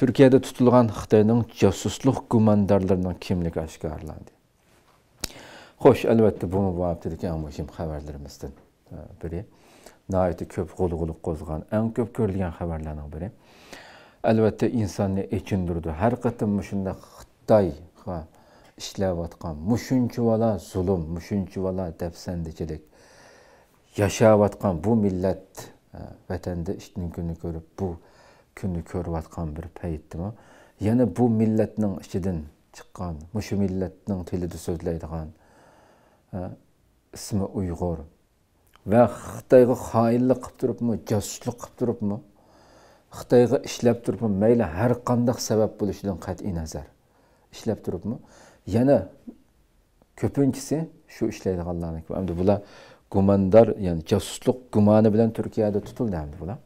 Türkiye'de tutulgan Xitoyning josuslik gumondarlarining kimligi oshkorlandi. Xo'sh, albatta bu vaqtdagi en başım xabarlarimizdan e, biri. köp ko'p g'ulg'uliq qo'zg'an, eng ko'p ko'rilgan xabarlarning biri. Albatta insonni katın Har qatim shunda Xitoy ishlayotgan mushuncha vala zulm, mushuncha vala dafsandichilik yashayotgan bu millat e, vatanda ishning kunni ko'rib bu kunni ko'rayotgan bir paytdimi yana bu millatning ichidan chiqqan mushu millatning tilida so'zlaydigan e, ismi uyg'ur va xitoyga xoinlik qilib turibmi josuslik qilib turibmi xitoyga ishlab turibmi mayli har qanday sabab bo'lishidan qat'iy nazar ishlab turibmi yana ko'pinchisi shu ishlaydiganlarniki endi bular gumondor ya'ni josuslik gumoni bilan turkiyada tutildi endi bular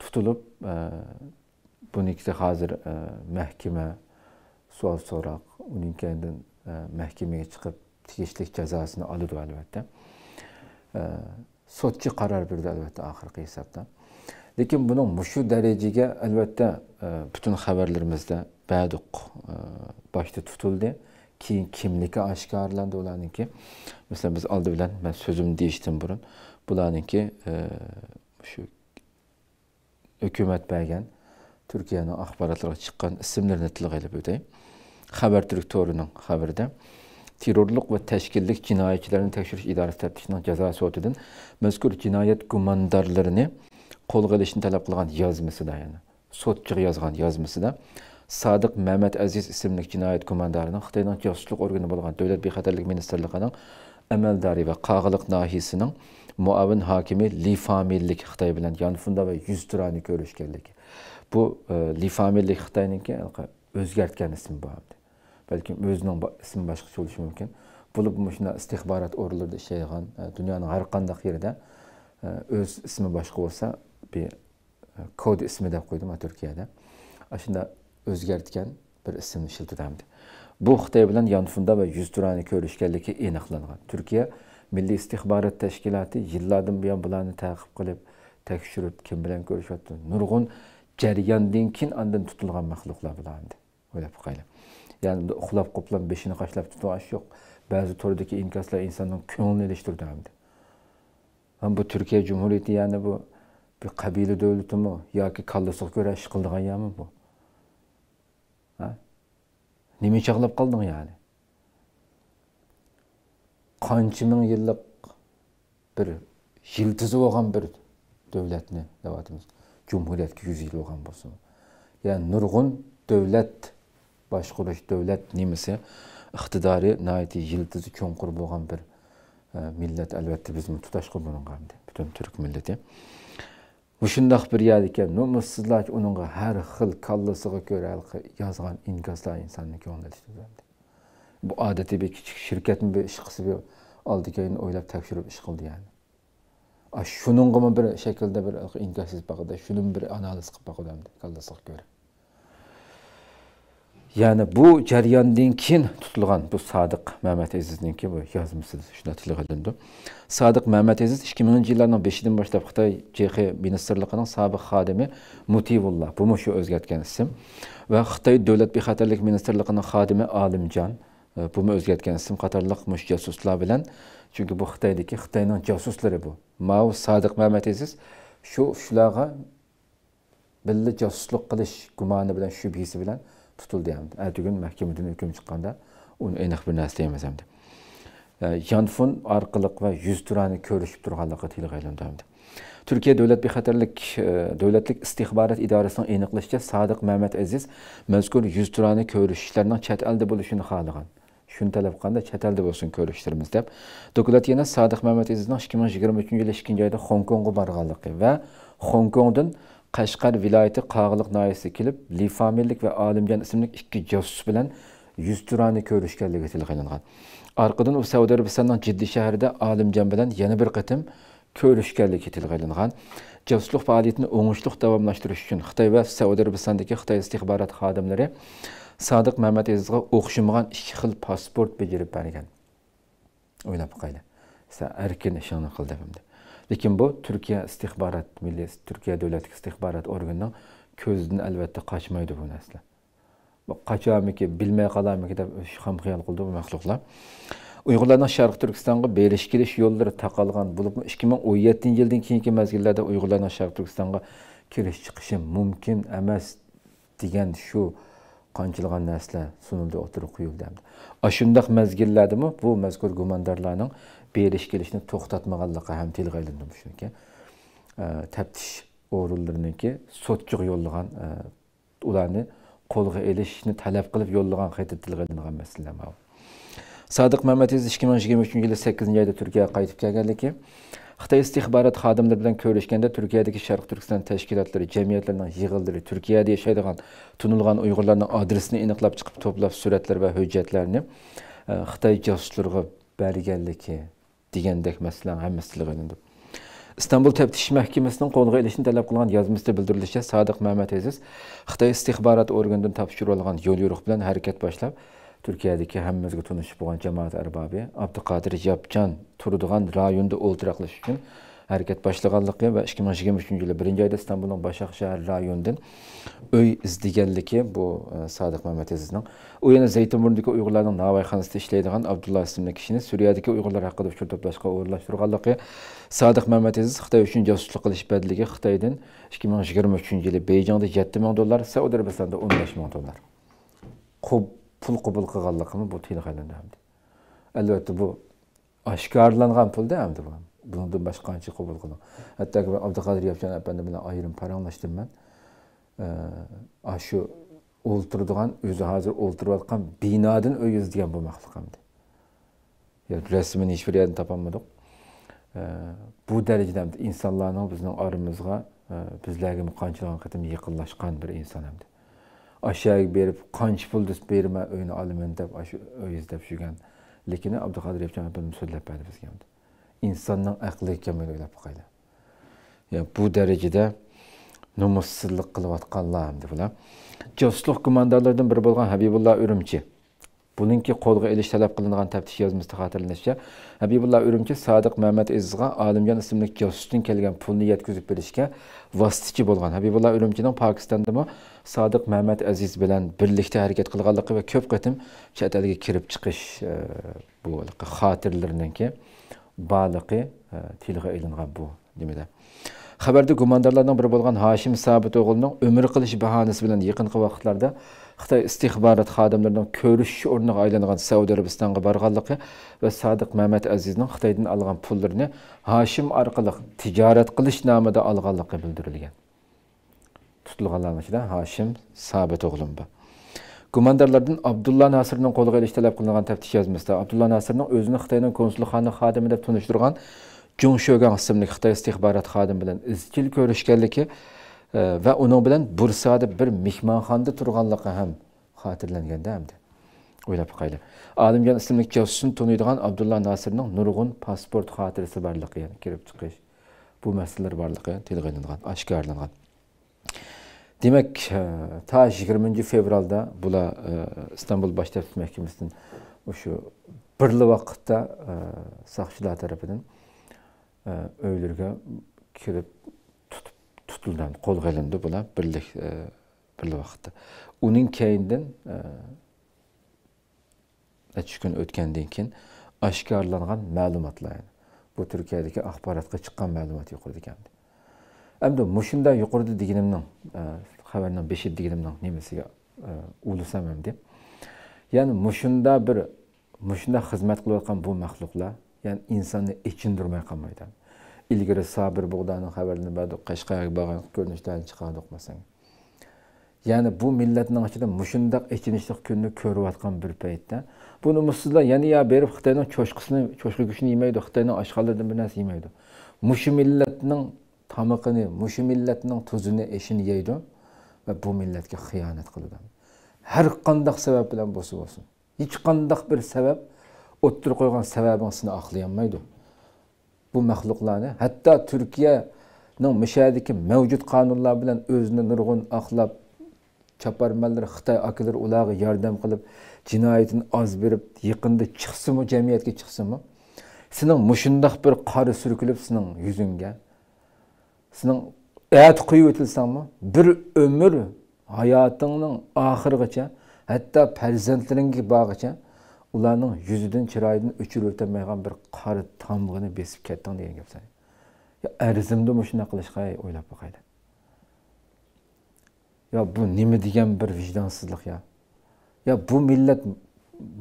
tutilib e, bunikida hozir e, mahkama suol so'roq uninkidan e, mahkamaga chiqib tegishli jazosini oladi albatta sotchi qaror berdi albatta oxirgi hisobda lekin buning mushu darajaga albatta butun xabarlarimizda baduq boshda Ki keyin kimligi oshkorlandi ki. masalan biz oldi bilan man so'zimni deyishdan burun bularniki shu hökumət bəyən Türkiyənin axbaratlara çıxan isimlərini tılıq edib ödəyim. Xəbərtürk torunun xəbərdə terrorluq və təşkillik cinayətçilərinin təşkil idarəsi təftişinin cəza sudunun məzkur cinayət gumandarlarını qolğa ilişini tələb qılğan yazmasıda, yəni sudçuğa yazğan yazmasıda Sadiq Məhəmməd Əziz isimli cinayət gumandarının Xitayının casusluq orqanı olan Dövlət Bexəterlik Ministerliğinin əməldarı və Qağılıq nahiyəsinin muavin hakimi lifamillik Xitoy bilan yanfundava yuz turani ko'rishganligi bu e, lifamillik xitoyninki o'zgartgan ismi bu balkim o'zining ismi boshqacha bo'lishi mumkin bo'lib shunday istixborot o'rinlarida ishlaydigan e, dunyoning har qandaq yerida e, o'z e, ismi başka olsa bir kod ismi de koydum turkiyada Aşında özgertken bir isim ismni ishlatadi bu xitoy bilan yanfunda va yuz turani ki inaklanan Türkiye. milliy istixborot tashkiloti yillardan buyon bularni ta'qib qilib tekshirib kim bilan ko'rishyapti nurg'un jarayondan keyin andan tutilgan maxluqlar bularni o'ylab qayli ya'ni uxlab qoplab beshini qashlab tutish yo'q ba'zi turdagi inkaslar insonning ko'nglini ilishtirdi hamda ham bu turkiya jumhuriyati ya'ni bu bir qabila davlatimi yoki kallasiga ko'ra ish qildigan yami bu nima chaqlab qolding ya'ni қанша мың жылдық бір жылтызы болған бір дәулетіне деп жатырмыз жумһуриятке жүз жыл болған болсын яғни нұрғын дәулет башқұрыш дәулет немесе ықтидары наайти жылтызы чоңқур болған бір милләт әлбетте біздің тұташ бұныңға бүтін түрік милләте Ушындақ бір яд екен, нумыссызлар оныңға әр қыл қаллысыға көрі әлқы жазған инкасла инсанны көңілді бұл әдетте бе кичік шіркетін бе, ішқысы бе, oldikeyin o'ylab tekshirib ish qildi ya'ni A şunun shuningimi bir şekilde bir inkassiz baqida Şunun bir analiz qilib baqudam kallasiga ko'ra ya'ni bu jarayondan keyin tutulgan? bu Sadık Mehmet mamat azizniki bu yozmisi shunday tilg'ilindi sodiq mamat aziz ikki minginchi başta, beshidan boshlab xitoy chexiya ministrligining sobiq xodimi mutivulla bu shu o'zgartgan Ve va devlet davlat bexatarlik ministrligining xodimi olimjon bunu özgərtkən isim qatarlıq müş casuslar bilən. Çünki bu Xitaydakı Xitayının casusları bu. Mao Sadiq Məhəmməd Əziz şu şulağa belli casusluq qilish gumanı bilən, şübhəsi bilən tutuldu həmdə. Ərtə gün məhkəmədən hökm çıxanda onu eniq bir nəsə deməz həmdə. Yanfon arqılıq və yüz turanı görüşüb durğanlığı tilq aylındı həmdə. Türkiye Devlet Bexaterlik e, Devletlik İstihbarat İdarəsinin eyniqləşcə Sadiq Məhəmməd Əziz məzkur yüz turanı görüşlərinin çət əldə buluşunu xalıqan. shuni talab qilganda chet elda bo'lsin ko'rishtirmiz deb dokulat yana sodiq mamadizonovning ikki ming yigirma uchinchi yil ikkinchi oyda xong konga borganligi va xong kongdan qashqar viloyati qog'iliq noyasiga kelib li famillik va olimjon ismli ikki josus bilan yuz turani ko'rishganligi tilga ilingan orqadan u saudiya arabistonining jiddiy shahrida olimjon bilan yana bir qatim ko'rishganligi tilga ilingan josuslik faoliyatini o'ngishliq davomlashtirish uchun xitoy va saudiya arabistonidagi xitoy istixborot sodiq mamat ezizga o'xshamagan ikki xil pasport bejerib bergan o'ylab qaydi san erkin ishingni qil debimdi lekin bu turkiya istixborot milliy turkiya davlat istixborot organining ko'zidan albatta qochmaydi bu narsa qachonmiki bilmay qolamiki deb ham xiyol qildi bu maxluqlar uyg'urlarning sharq turkistonga berish kelish yo'llari taqalgan bo'lib ikki ming o'n yettinchi yildan keyingi mazgillarda uyg'urlarning sharq turkistonga kirish chiqishi mumkin emas degan shu qonchilgan narsalar sunildi o'tirib quyildi shundaq mazgilladimi bu mazkur gumondorlarning berish kelishni to'xtatmaganligi ham tilga ilindi shuniki taftish o'rinlariniki sotchiq yo'llagan ularni qo'lga ilishni talab qilib yo'llagan qayta tilga ilingan masalalar sodiq mamatiz ikki ming yigirma uchinchi yili sakkizinchi oyda turkiyaga qaytib kelganligi Xitay istihbarat xadimləri bilan görüşkəndə Türkiyədəki Şərq Türkistan təşkilatları, cəmiyyətlərinin yığılları, Türkiyədə yaşayan tunulğan Uyğurların adresini eniqlab çıxıb toplab sürətlər və hüccətlərini e, Xitay casusluğu bərgənliyi deyəndək məsələn həmməsi ilindi. İstanbul Təftiş Məhkəməsinin qolğa ilişini tələb qılan yazmısında bildirilişə Sadıq Məhəmməd Əziz Xitay istihbarat orqanından tapşırılğan yol-yürük bilan hərəkət başlab turkiyadagi hammamizga tanish bo'lgan jamoat arbobi abduqodir yapjon turadigan rayonda o'ltiraqlash uchun harakat boshlaganligi va ikki ming yigirma uchinchi yili birinchi oyda istanbulning bashaq shahar rayonidan uy izdeganligi bu e, sodiq mamat azizning u yana zaytinburdagi uyg'urlarning navoiyxonasida ishlaydigan abdulla ismli kishini suriyadagi uyg'urlar haqida uchur to'plashga o'rinlashtirganligi sodiq mamat aziz xitoy uchun josuslik qilish badligi xitoydan ikki ming yigirma uchinchi yili beyjingda yetti ming dollar saudiya arabistonida o'n besh ming dollar qub pul qubul qilganligimi bu tilg'anini albatta bu oshkorlangan pulda hamdi bu bundan boshqa qancha qubul qilgan hatto abduqodir yopjon apandi bilan ayrim paranglashdim man e, shu o'ltiradigan o'zi hozir o'ltirayotgan binodan o'yiz degan bu maxluq hamdi rasmini hech bir yerdan topolmadik e, bu darajada insonlarni bizning orimizga e, bizlarga qanchalan qatim yaqinlashgan bir inson hamdi ashyoga berib qancha pul deb berma uyni olaman deb shu uy izlab yurgan lekin abduqodir bir so'zlab berdi bizga insonning aqli ekanmini o'ylab qo'ydi bu darajada nomussizlik qilayotganlar deb ular jo'sliq gumondorlardan biri bo'lgan habibulla urumchi buninki qo'lga ilish talab qilingan taftish yozmasida xotirlanishicha habibulla urumchi sodiq mamat izizga olimjon ismli josusdan kelgan pulni yetkazib berishga vositachi bo'lgan habibulla urumchining pokistondami sodiq mamat aziz bilan birlikda harakat qilganligi va ko'p qatim chet elga kirib chiqish e, bu xotirlarninki borligi e, tilga ilingan bu немеде Хабарды гумандарларның бірі болған Хашим Сабит оғлының өмір қылыш баһанасы білен жақынғы уақытларда Қытай истихбарат хадимлерінің көріш орныға айланған Сауд Арабистанға барғанлығы ва Садық Мәмәт Әзиздің Қытайдан алған пулларын Хашим арқылы тижарат қылыш намыда алғанлығы білдірілген. Тұтылғанлардың ішінде Хашим Сабит оғлым бар. Gumandarlardan Abdullah Nasirning qo'liga ilish talab qilingan taftish yozmasda Abdullah Nasirning o'zini Xitoyning konsulxona xodimi deb tunishtirgan jung shogan ismli xitoy istixborot xodimi bilan izchil ko'rishganligi e, va uning bilan bursada bir mehmonxonada turganligi ham xotirlanganda hamdi o'ylab qayli olimjon ismli josusni tuniydigan abdulla nosirning nurg'un pasport xotirasi borligi kirib chiqish bu masalalar borligi tilga oshkorlangan demak e, ta 20 fevralda bular e, istanbul bosh tartib mahkamasidan o'sha birli vaqtda saqchilar tarafidan Э, öýlerge kirip tutup tutuldan golga elindi bular birlik e, bir wagtda. Uning keýinden e, neçe gün ötgenden keyin aşkarlangan maglumatlar. Bu Türkiýedäki ahbaratga çykkan maglumat ýokurdy ekan. Ämdi muşunda ýokurdy diginimniň habarning e, 5 diginimniň nemesiga ulusam hem Ya'ni mushunda bir mushunda xizmat qilayotgan bu maxluqlar ya'ni insonni echindirmay qolmaydi ilgari sabr bug'dani xabarini badi qashqaga borgan ko'rinishdan chiqardi masalan ya'ni bu millatning ichida mushundoq echinishli kunni ko'rayotgan bir paytda buni sizlar yana yo berib xitoyning cho'shqisini cho'shqa go'shtini yemaydi xitoyning oshxonlaridan bir narsa yemaydi mushu millatning tomiqini mushu millatning tuzini eshini yeydi va bu millatga xiyonat qiladi har qandoq sabab bilan bo'lsa bo'lsin hech qandoq bir sabab o'ttirib qo'ygan sababisini oqlayolmaydi bu maxluqlarni hatto turkiyaning mishadiki mavjud qonunlar bilan o'zini nurg'un oqlab choparmanlar xitoy akalari ularga yordam qilib jinoyatini oz berib yaqinda chiqsinmi jamiyatga chiqsinmi sening mushundoq bir qori surkilib жүзіңге yuzingga әт ayat quyib bir umr hayotingning oxirigacha hatto farzandlaringga borgacha ularning yuzidan chiroyidan o'chirib o'tolmaydigan bir qari tomg'ini besib ketding degan gap arzimdimi shunaqa qilishga o'ylab boqay yo bu nima degan bir vijdonsizlik ya yo bu millat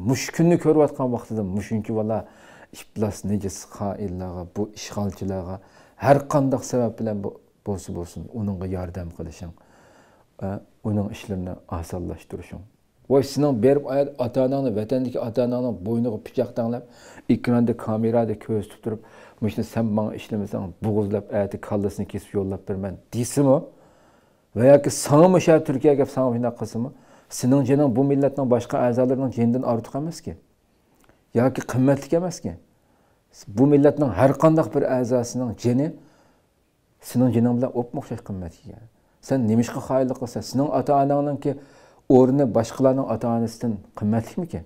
mush ko'ryotgan ko'rayotgan vaqtida mushuncha bola iflos nejis qaillarga bu ishg'olchilarga har qandoq sabab bilan bo'lsa bo'lsin uningga yordam qilishing e, uning ishlarini osonlashtirishing voy sening berib oyoq ota onangni vatandagi ota onangni bo'yniga pichoq tanglab ekranda kamerada ko'rsatib turib mana shuni san manga ishlamasang bo'g'izlab ati kallasini o. Veya ki sana mı şer sanmi sha sana sanga nakası mı? Sinan jining bu milletten başka millatning artık a'zolarining ki. Ya ki yoki qimmatlik ki. bu milletten her kandak bir azasının a'zosining Sinan sening jining bilan o'pma o'xshash qimmatga san nima hayırlı qoyillik Sinan ata ananın ki o'rni boshqalarning ota onasidan qimmatlikmikin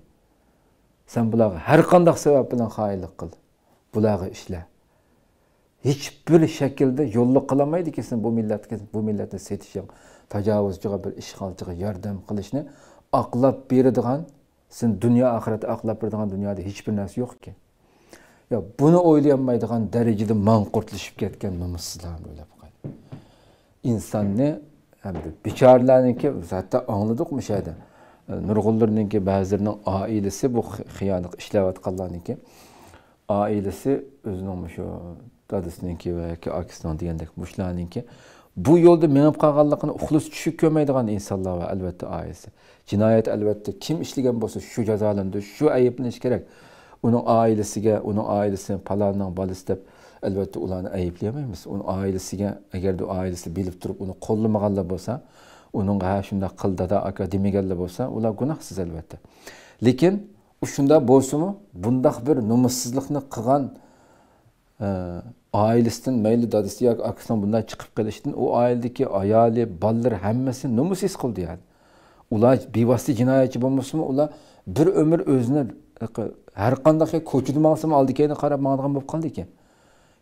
san bularga har qanday sabab bilan xoinlik qil bularga ishla hech bir shaklda yo'lliq ki sen bu millatga bu millatni setishing tajovuzchiga bir ishg'olchiga yordam qilishni oqlab beradigan sen dunyo oxiratda oqlab beradigan dunyoda hech bir narsa yo'qki yo buni o'ylayolmaydigan darajada manqurtlashib ketgan nomussizlarni o'ylab qo'y insonni hamda bekorlarniki hatto angladik o'sha yerda e, nurg'ullarninki ba'zilarning oilasi bu xiyonat ishlayotganlarniki oilasi o'zining shu dadasiniki va yoki akasining degandek shularninki bu yo'lda minib qolganligini uxlis tushib ko'rmaydigan insonlar va albatta oilasi jinoyat albatta kim ishlagan bo'lsa shu jazolandi shu ayblanishi kerak uning oilasiga uning oilasini palonning bolasi deb albatta ularni olmaymiz uni oilasiga agarda oilasi bilib turib uni qo'llamaganlar bo'lsa uning ha shundoq qil dada aka demaganlar bo'lsa ular gunohsiz albatta lekin shunda bo'lsinu bundoq bir nomussizlikni qilgan e, oilasidan mayli dadasi yoki akasidan bundan chiqib kelishidan u oiladagi ayoli ballar, hammasini nomusiz qildi yani ular bevosita jinoyatchi bo'lmasinmi ular bir umr o'zini har qanday ko'chada mangsim oldi qarab mangadigan bo'lib qoldi ekan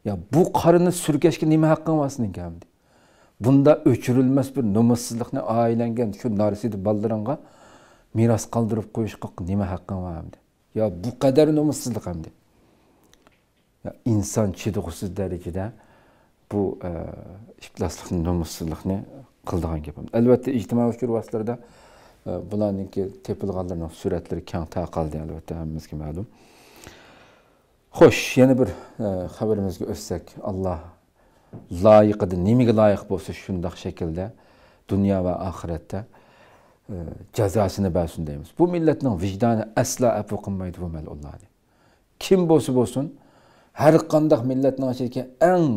Ya bu qarını sürgəşki nimə haqqın var sənin gəmdi? Bunda öçürülməz bir nomussuzluqni ailənə, şu narisidi ballarınğa miras qaldırıb qoyuşqa nimə haqqın var hamdi? Ya bu qədər nomussuzluq hamdi. Ya insan çidğusu dərəcədə bu e, iflaslıqni, nomussuzluqni qıldığan gəpim. Əlbəttə ictimai fikir vasitələrdə e, bunlarınki tepilğanların sürətləri kən taqaldı əlbəttə hamımızga məlum. Hoş, yana bir e, xabarimizga o'tsak, Alloh loyiqida nimaga loyiq bo'lsa shundoq shaklda dunyo va oxiratda e, jazosini bersin deymiz. Bu milletin vicdanı asla afv qilmaydi bu malulloh. Kim bo'lsa bo'lsin, har qanday millatning ichidagi eng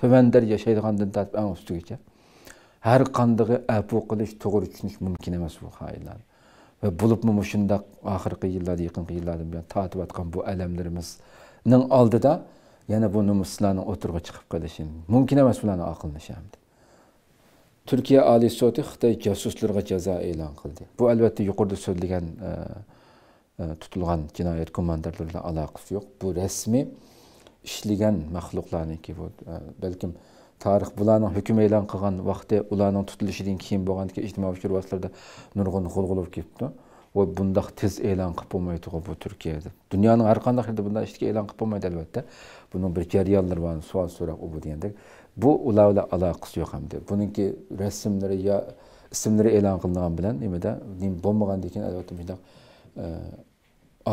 tövəndər yaşaydıqandan tatib ən üstügəcə hər qandığı əfu qılış, toğru düşünüş mümkün emas bu xainlər. və bulubmu müşündaq axırqı illərdə, yaxınqı illərdən bilən tatib atqan bu ələmlərimiznin aldıda yana yəni bu nümuslarının oturğa çıxıb qalışın. Mümkün emas bularni aqılnışı hamdi. Türkiyə Ali Soti Xitay casuslarına cəza elan qıldı. Bu əlbəttə yuqurda söylənilən e, e, tutulğan cinayət komandirləri ilə əlaqəsi yox. Bu rəsmi işləyən məxluqlarınki bu e, bəlkə Tarih tarix bularning hukm e'lon qilgan ulanın ularning tutilishidan keyin bo'lganki ki fikr vositalarida nurg'un g'ulg'ulib ketdi voy bundoq tez e'lon qilib bo'lmaydi bu turkiya deb dunyoning har qanday yerida bunday ishni e'lon qilib bo'lmaydi albatta buning bir jarayonlari bor savol so'roq u bu degandek bu resimleri ya aloqasi yo'q hamda buniki rasmlari yo ismlari e'lon qilingan bilan nimada bo'lmagandan keyin albatta bundoq e,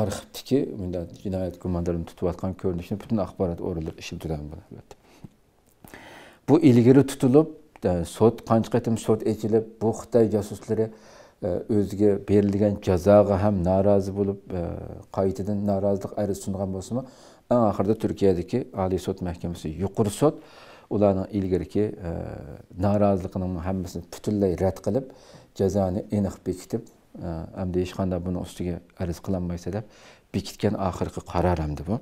arxivdiki bunday jinoyat gumondorini bütün ko'rinishni butun axborot o'rinlari ishlatadi albatta bu ilgiri tutilib e, sot qancha qatim sot echilib bu xitoy josuslari o'ziga e, berilgan jazoga ham norozi bo'lib e, qaytadan norozilik arz sungan bo'lsimi eng oxirida turkiyadagi oliy sud mahkamasi yuqori sud ularning ilgariki noroziligining hammasini butunlay rad qilib jazoni aniq bekitib hamda hech qanday buni ustiga ariz qilolmaysiz deb bekitgan oxirgi qaror hamdi bu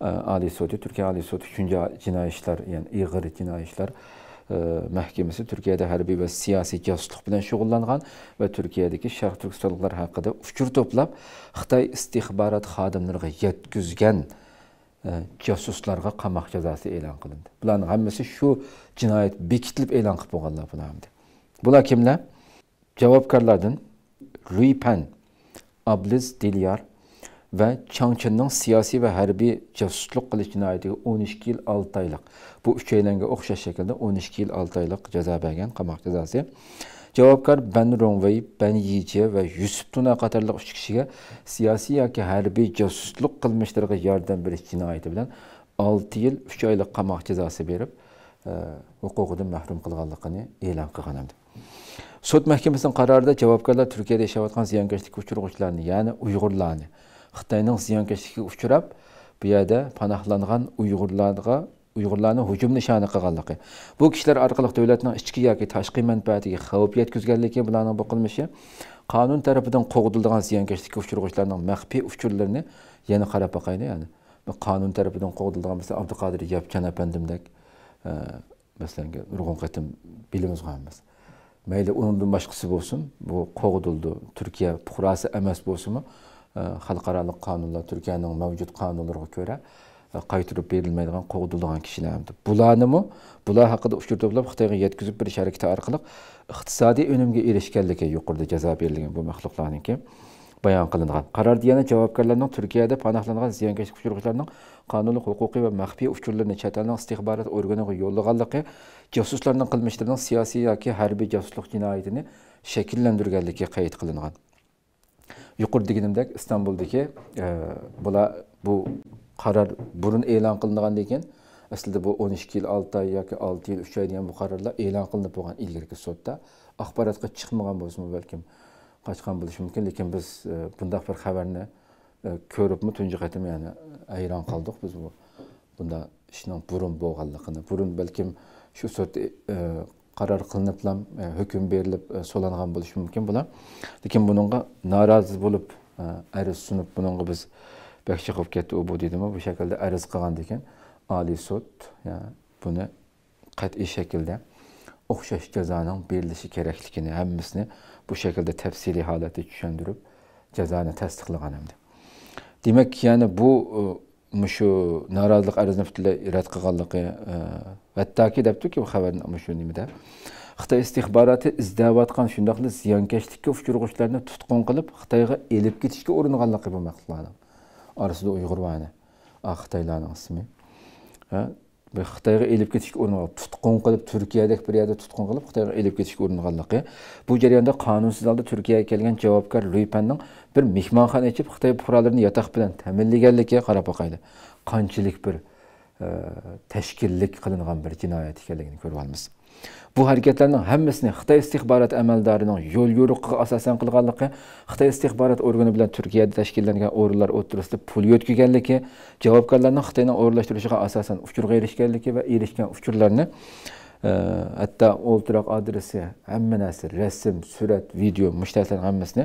Ee, Ali Soti, Türkiyə Ali Soti 3-cü Cinayət İşlər, yəni İğır Cinayət İşlər e, məhkəməsi Türkiyədə hərbi siyasi gəzçilik bilən şüğullanğan ve Türkiye'deki şərq türkistanlıqlar hakkında uçur toplab Xitay istihbarat xadimlərinə yetküzgen e, casuslarga qamaq cəzası elan qılındı. Bunların hamısı şu cinayet bekitilib elan qılıb olğanlar bunlar hamdı. Bunlar kimlər? Cevapkarlardan Rui Pen, Abliz Dilyar, ve Çangçın'ın siyasi ve hərbi cəsusluk qilish cinayəti 12 il 6 aylıq. Bu üçeylənə oxşar şəkildə 12 il 6 aylıq cəza bərgən qamaq cəzası. Cavabkar Ben Ronvey, Ben Yice ve Yusuf Tuna Katarlıq üç kişiyə siyasi yoki hərbi cəsusluq qilmishlarga yardım berish cinayəti bilan 6 yil 3 aylıq qamaq cəzası berib, e, huquqidan məhrum qılğanlığını e'lon qilgan edi. Sud mahkamasining qarorida javobgarlar Turkiyada yashayotgan ziyonkashlikka uchrag'uvchilarni, ya'ni Uyg'urlarni xitoyning ziyonkashlikka uchrab bu yerda panohlangan uyg'urlarga uyg'urlarni hujum nishoni qilganligi bu kishilar orqali davlatning ichki yoki tashqi manfaatiga xavf yetkazganligi bularni bu qilmishi qonun tarafidan qo'g'dilgan ziyonkashlikka uchrag'uvchilarning maxfiy uchurlarini yana qarab boqayli ya'ni qonun tarafidan qo'g'dilgan e, masalan abduqodir yapkan apandimdek masalan nurg'un qatim bilimiz emas mayli undan boshqasi bo'lsin bu qo'g'dildi turkiya fuqarosi emas bo'lsinmi халыкаралык ee, канунлар Түркиянең мәвҗүд канунларына күрә e, qaytarib berilmaydigan qo'g'dilgan kishilardi bularnimi bular haqida uchur to'plab xitoyga yetkazib berish harakati orqali iqtisodiy unumga erishganligi yuqorida ceza berilgan bu bayan bayon Karar qarorda yana Türkiye'de turkiyada panohlangan ziyonkashlik kanunluk hukuki ve va maxfiy uchurlarni istihbarat elning istixborot organiga yo'llaganligi josuslarning qilmishlarining siyosiy yoki harbiy josuslik jinoyatini shakllantirganligi kayıt qilingan yuqur deganimdek istanbuldagi e, bular bu qaror burun e'lon qilingan ekan aslida bu 12 yil 6 oy yoki 6 yil 3 oy degan bu qarorlar e'lon qilinib bo'lgan ilgarigi sudda axborotga chiqmagan bo'lsa balkim qochgan bo'lishi mumkin lekin biz e, bundaq bir xabarni e, ko'ribmi tunji qatim ya'ni hayron qoldik biz bu bunda ishning burun bo'lganligini burun balkim shu sud qaror qilinib e, hukm berilib e, so'langan bo'lishi mumkin bular lekin buningga norozi bo'lib arz e, sunib buningga biz bakchi qilib ketdi u bu deydimi bu shaklda arz qilgan ekan oliy sud buni qat'iy shaklda o'xshash jazoning berilishi kerakligini hammasini bu shaklda tafsiliy holatda tushuntirib jazoni tasdiqlagan hamdi demak ya'ni bu shu norozilik arizini butunlay rad qilganligi e, vattaki debdiku xabarni mana shu nimada xitoy istixboroti izlayotgan shundoqli ziyonkashlikka uchrag'uvchilarni tutqun qilib xitoyga elib ketishga uringanligi bu maxluqlarni orasida uyg'ur ah, xitoylarni ismi xitoyga ilib ketishga uringan tutqun qilib turkiyadek bir yerda tutqun qilib xitoyga ilib ketishga uringanligi bu jarayonda qonunsiz holda turkiyaga kelgan javobgar luypanning bir mehmonxona ichib xitoy fuqarolarini yotoq bilan ta'minlaganligiga qarab boqayli qanchalik bir e, tashkillik qilingan bir jinoyat ekanligini ko'ryapmiz bu harakatlarning hammasini xitoy istixborot amaldorining yo'l yo'riqiga asosan qilganligi xitoy istixborot organi bilan turkiyada tashkillangan o'rinlar o'ttirisida pul yotkiganligi, javobgarlarning xitoyni o'rinlashtirishiga asosan uchurga erishganligi va erishgan uchurlarni e, hatto o'ltiroq adresi hamma narsa rasm surat video mushtalarni hammasini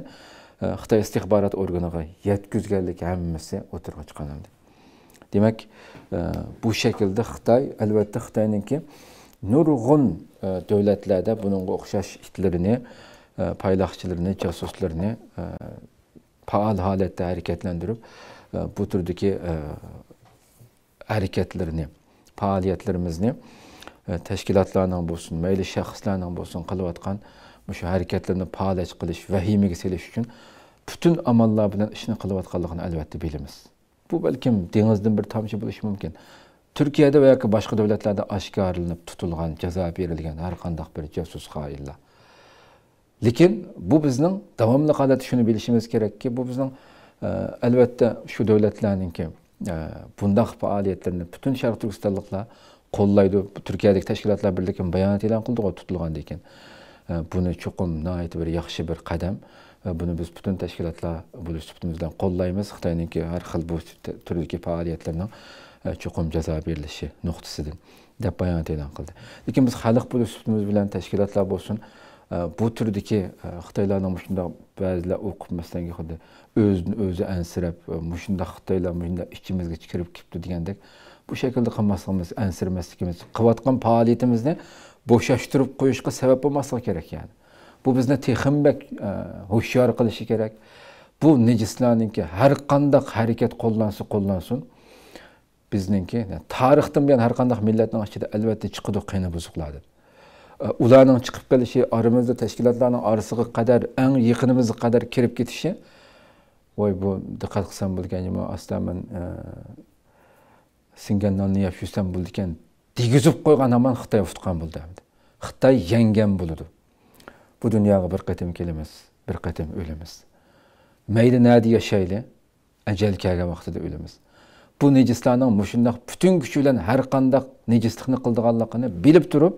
e, xitoy istixborot organiga yetkazganlik hammasi o'tirg'a chiqqan demak e, bu shaklda xitoy albatta Xitoyningki nurg'un Ee, Devletlerde bunun oxşaş itlərini, e, paylaqçılarını, casuslarını e, faal halətdə hareketlendirip, e, bu türdəki hərəkətlərini, fəaliyyətlərimizni təşkilatlarla bolsun, meyli şəxslərlə bolsun qılıb atqan şu hərəkətlərini faaliyyət qilish, vəhimigə seliş için bütün amallar bilan işini qılıb atqanlığını bilimiz. Bu belki dənizdən bir tamçı bo'lishi mumkin. turkiyada va yoki boshqa davlatlarda oshkorlanib tutilgan jazo berilgan har qanday bir josus qoillar lekin bu bizning kadar şunu shuni bilishimiz kerakki bu bizning albatta e, shu davlatlarninki e, bundoq faoliyatlarni butun sharq turkistonliklar qo'llaydi turkiyadagi tashkilotlar birligi bayonot e'lon tutulgan tutilgandan E, bunu çok nihoyat bir yaxshi bir qadam va e, buni biz butun tashkilotlar bo'lish suhbatimizdan qo'llaymiz xitoyninki har xil bu turdagi faoliyatlarni chuqum jazo berilishi nuqtasidan deb bayonot e'lon qildi lekin biz xalq pul uslubimiz bilan tashkilotlar bo'lsin bu turdagi xitoylarni shundoq ba'zilar o'qimasdanga xuddi o'zini o'zi ansirab shundoq xitoylar shundoq ichimizga kirib kelibdi degandek bu shaklda qilmasligimiz ansirmasligimiz qilayotgan faoliyatimizni bo'shashtirib qo'yishga sabab bo'lmasligi kerak ya'ni bu bizni texmbak hushyor qilishi kerak bu nejislarninki har qanday harakat qo'llansa qo'llansin bizningki tarixdan buyon har qanday millatning ichida albatta chiqadi qiyni buzuqlar deb ularning chiqib kelishi oramizda tashkilotlarning orasiga qadar eng yaqinimizga qadar kirib ketishi voy bu diqqat qilsam bo'lganim aslida man singan nonni yeb yursam bo'ldi ekan degizib qo'ygan hamon xitoy tutgan bo'ldi xitoy yangan bo'ladi bu dunyoga bir qatim kelamiz bir qatim o'lamiz mayli nadi yashayli ajal kelgan vaqtida o'lamiz bu nejislarning mushundoq butun kuchi bilan har qandaq nejislikni Allah'ını bilip durup,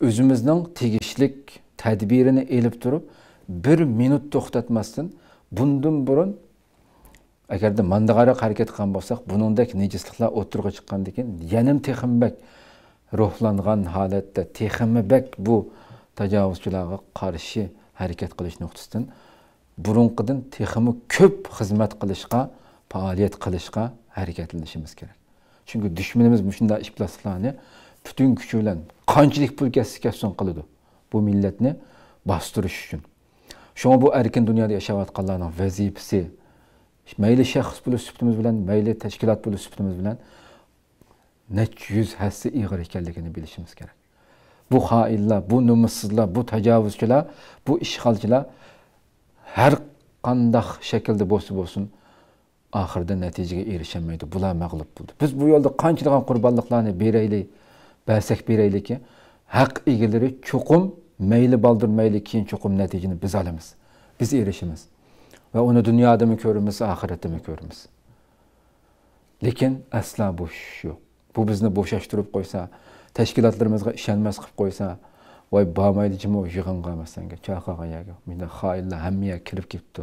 özümüzden tegishlik tedbirini elip durup, bir minut tohtatmasın, bundan burun eğer agarda mandag'aroq harakat qilgan bo'lsak buningdek nejisliklar o'tirg'a chiqqandan keyin yanim texmbak ruhlangan holatda teximibak bu karşı hareket kılış qilish burun burunqidan teximi köp hizmet kılışka, faaliyet kılışka, harakatlanishimiz gerek. Çünkü düşmanımız shunday ishbilarni butun kuchi bilan qanchalik pulga kasson qiladi bu millatni bostirish uchun shunga bu erkin dunyoda yashayotganlarning vazifasi mayli shaxs bo'lish sifatimiz bilan mayli tashkilot bo'lish sifatimiz bilan necha yuz hassa ig'ir ekanligini bilishimiz gerek. bu xoinlar bu nomussizlar bu tajovuzchilar bu ishg'olchilar har qanday shaklda bo'lsa bo'lsin oxirida natijaga erishaolmaydi bular mag'lub bo'ldi biz bu yo'lda qanchalagan qurbonliqlarni beraylik bersak beraylikki haq egalari cho'qim mayli baldir mayli keyin cho'qim natijani biz olamiz biz erishamiz va uni dunyodami ko'ramiz oxiratdami ko'ramiz lekin asla bo'sh yo'q bu bizni bo'shashtirib qo'ysa tashkilotlarimizga ishonmas qilib qo'ysa voy bormaydi jim yig'inga masalan chaqaga bunday xoinlar hammaga kirib ketibdi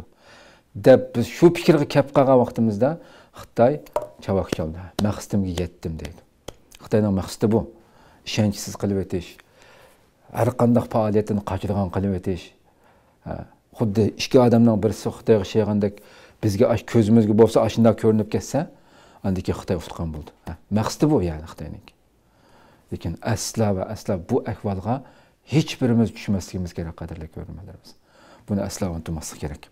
deb biz shu fikrga kelib qolgan vaqtimizda xitoy chavoq keldi maqsadimga yetdim deydi xitoyni maqsadi bu ishonchsiz qilib o'tish har qanday faoliyatini qochirgan qilib o'tish xuddi ikki odamning birisi xitoyga ishlagandek bizga ko'zimizga bo'lsa ana shunday ko'rinib ketsa andiki xitoy utqan bo'ldi maqsadi bu ya'ni xitoyniki lekin aslo va aslo bu ahvolga hech birimiz tushmasligimiz kerak qadrli ko'rinmalarimiz buni aslo unutmaslik kerak